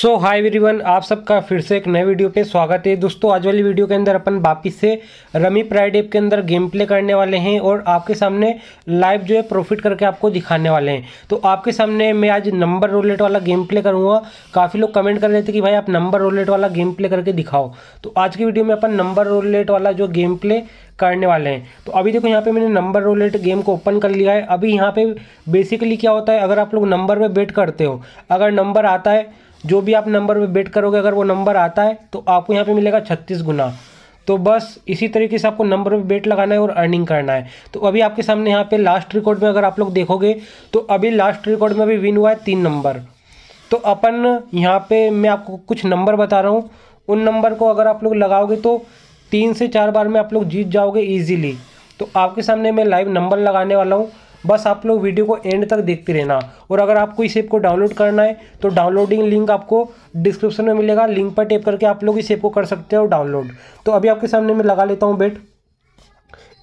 सो high everyone आप सबका फिर से एक नए वीडियो पे स्वागत है दोस्तों आज वाली वीडियो के अंदर अपन वापिस से रमी प्राइड एप के अंदर गेम प्ले करने वाले हैं और आपके सामने लाइव जो है प्रॉफिट करके आपको दिखाने वाले हैं तो आपके सामने मैं आज नंबर रोलेट वाला गेम प्ले करूँगा काफ़ी लोग कमेंट कर रहे थे कि भाई आप नंबर रोलेट वाला गेम प्ले करके दिखाओ तो आज की वीडियो में अपन नंबर रोलेट वाला जो गेम प्ले करने वाले हैं तो अभी देखो यहाँ पे मैंने नंबर रोलेट गेम को ओपन कर लिया है अभी यहाँ पे बेसिकली क्या होता है अगर आप लोग नंबर में बेट करते हो अगर नंबर आता है जो भी आप नंबर में बेट करोगे अगर वो नंबर आता है तो आपको यहाँ पे मिलेगा छत्तीस गुना तो बस इसी तरीके से आपको नंबर में बेट लगाना है और अर्निंग करना है तो अभी आपके सामने यहाँ पे लास्ट रिकॉर्ड में अगर आप लोग देखोगे तो अभी लास्ट रिकॉर्ड में अभी विन हुआ है तीन नंबर तो अपन यहाँ पर मैं आपको कुछ नंबर बता रहा हूँ उन नंबर को अगर आप लोग लगाओगे तो तीन से चार बार में आप लोग जीत जाओगे ईजिली तो आपके सामने मैं लाइव नंबर लगाने वाला हूँ बस आप लोग वीडियो को एंड तक देखते रहना और अगर आपको इस ऐप को डाउनलोड करना है तो डाउनलोडिंग लिंक आपको डिस्क्रिप्शन में मिलेगा लिंक पर टेप करके आप लोग इस ऐप को कर सकते हो डाउनलोड तो अभी आपके सामने मैं लगा लेता हूँ बेट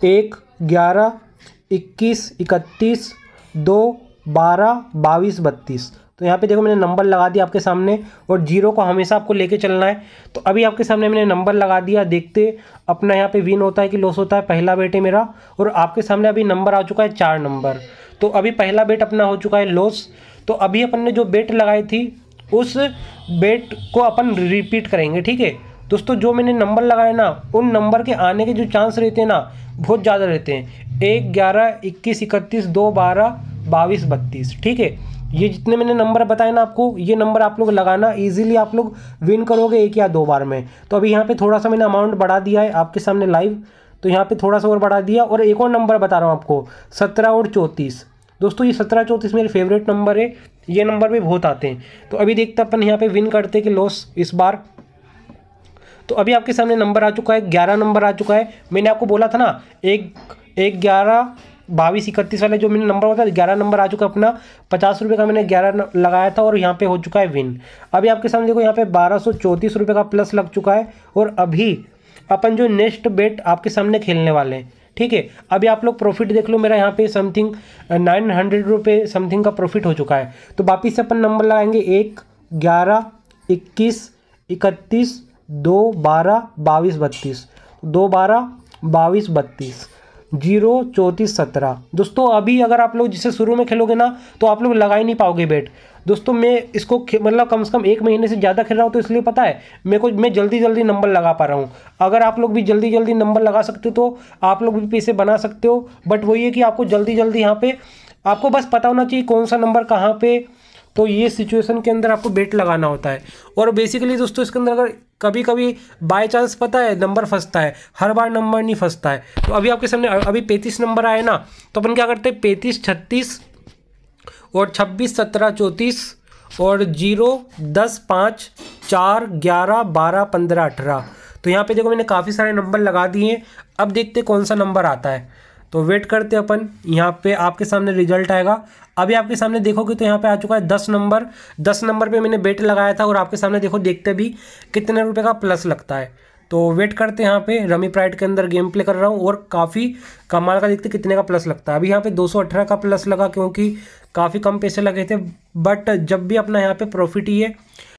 एक ग्यारह इक्कीस इकतीस दो बारह बाईस बत्तीस तो यहाँ पे देखो मैंने नंबर लगा दिया आपके सामने और जीरो को हमेशा आपको लेके चलना है तो अभी आपके सामने मैंने नंबर लगा दिया देखते अपना यहाँ पे विन होता है कि लॉस होता है पहला बेट है मेरा और आपके सामने अभी नंबर आ चुका है चार नंबर तो अभी पहला बेट अपना हो चुका है लॉस तो अभी अपन ने जो बेट लगाई थी उस बेट को अपन रिपीट करेंगे ठीक है दोस्तों जो मैंने नंबर लगाए ना उन नंबर के आने के जो चांस रहते हैं ना बहुत ज़्यादा रहते हैं एक ग्यारह इक्कीस इकतीस दो बारह बाईस बत्तीस ठीक है ये जितने मैंने नंबर बताए ना आपको ये नंबर आप लोग लगाना इजीली आप लोग विन करोगे एक या दो बार में तो अभी यहाँ पे थोड़ा सा मैंने अमाउंट बढ़ा दिया है आपके सामने लाइव तो यहाँ पे थोड़ा सा और बढ़ा दिया और एक और नंबर बता रहा हूँ आपको सत्रह और चौंतीस दोस्तों ये सत्रह चौंतीस मेरे फेवरेट नंबर है ये नंबर भी बहुत आते हैं तो अभी देखते अपन यहाँ पर विन करते कि लॉस इस बार तो अभी आपके सामने नंबर आ चुका है ग्यारह नंबर आ चुका है मैंने आपको बोला था ना एक एक ग्यारह बाईस इकतीस वाले जो मैंने नंबर बताया ग्यारह नंबर आ चुका अपना पचास रुपये का मैंने ग्यारह लगाया था और यहाँ पे हो चुका है विन अभी आपके सामने देखो यहाँ पे बारह सौ चौंतीस रुपये का प्लस लग चुका है और अभी अपन जो नेक्स्ट बेट आपके सामने खेलने वाले हैं ठीक है अभी आप लोग प्रॉफिट देख लो मेरा यहाँ पे समथिंग नाइन हंड्रेड रुपये समथिंग का प्रॉफिट हो चुका है तो वापिस से अपन नंबर लगाएंगे एक ग्यारह इक्कीस इकतीस दो बारह बाईस बत्तीस दो बारह बाईस बत्तीस जीरो चौंतीस सत्रह दोस्तों अभी अगर आप लोग जिसे शुरू में खेलोगे ना तो आप लोग लगा ही नहीं पाओगे बेट दोस्तों मैं इसको मतलब कम से कम एक महीने से ज़्यादा खेल रहा हूँ तो इसलिए पता है मेरे को मैं जल्दी जल्दी नंबर लगा पा रहा हूँ अगर आप लोग भी जल्दी जल्दी नंबर लगा सकते हो तो आप लोग भी पैसे बना सकते हो बट वही है कि आपको जल्दी जल्दी यहाँ पर आपको बस पता होना चाहिए कौन सा नंबर कहाँ पर तो ये सिचुएशन के अंदर आपको बेट लगाना होता है और बेसिकली दोस्तों इसके अंदर अगर कभी कभी बाय चांस पता है नंबर फंसता है हर बार नंबर नहीं फंसता है तो अभी आपके सामने अभी पैंतीस नंबर आए ना तो अपन क्या करते हैं पैंतीस छत्तीस और छब्बीस सत्रह चौंतीस और जीरो दस पाँच चार ग्यारह बारह पंद्रह अठारह तो यहाँ पे देखो मैंने काफ़ी सारे नंबर लगा दिए अब देखते कौन सा नंबर आता है तो वेट करते अपन यहाँ पे आपके सामने रिजल्ट आएगा अभी आपके सामने देखोगे तो यहाँ पे आ चुका है दस नंबर दस नंबर पे मैंने बेट लगाया था और आपके सामने देखो देखते भी कितने रुपए का प्लस लगता है तो वेट करते यहाँ पे रमी प्राइड के अंदर गेम प्ले कर रहा हूँ और काफ़ी कमाल का देखते कितने का प्लस लगता है अभी यहाँ पे दो का प्लस लगा क्योंकि काफ़ी कम पैसे लगे थे बट जब भी अपना यहाँ पर प्रॉफिट ही है